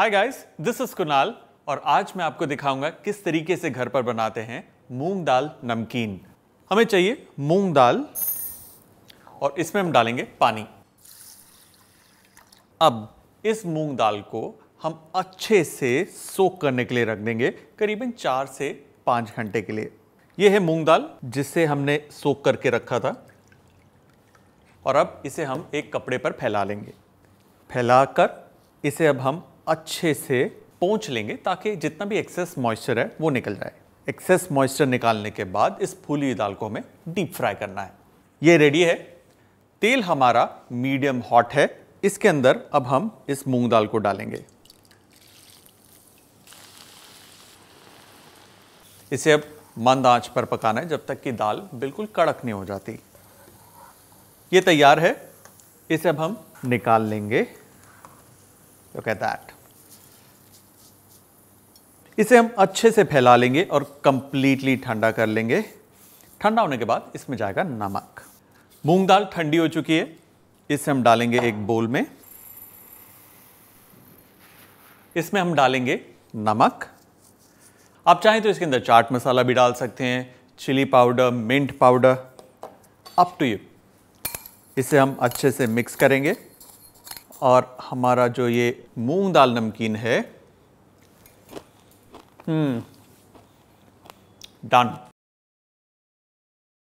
Hi guys this is Kunal और आज मैं आपको दिखाऊंगा किस तरीके से घर पर बनाते हैं मूंग दाल नमकीन हमें चाहिए मूंग दाल और इसमें हम डालेंगे पानी अब इस मूंग दाल को हम अच्छे से सोख करने के लिए रख देंगे करीबन चार से पाँच घंटे के लिए यह है मूंग दाल जिसे हमने सोख करके रखा था और अब इसे हम एक कपड़े पर फैला लेंगे फैला कर इसे अब हम अच्छे से पहुँच लेंगे ताकि जितना भी एक्सेस मॉइस्चर है वो निकल जाए एक्सेस मॉइस्चर निकालने के बाद इस फूली हुई दाल को हमें डीप फ्राई करना है ये रेडी है तेल हमारा मीडियम हॉट है इसके अंदर अब हम इस मूंग दाल को डालेंगे इसे अब मंद आंच पर पकाना है जब तक कि दाल बिल्कुल कड़क नहीं हो जाती ये तैयार है इसे अब हम निकाल लेंगे लुक एट दैट इसे हम अच्छे से फैला लेंगे और कम्प्लीटली ठंडा कर लेंगे ठंडा होने के बाद इसमें जाएगा नमक मूंग दाल ठंडी हो चुकी है इसे हम डालेंगे एक बोल में इसमें हम डालेंगे नमक आप चाहें तो इसके अंदर चाट मसाला भी डाल सकते हैं chilli powder mint powder up to you इसे हम अच्छे से मिक्स करेंगे और हमारा जो ये मूंग दाल नमकीन है Hmm. Done.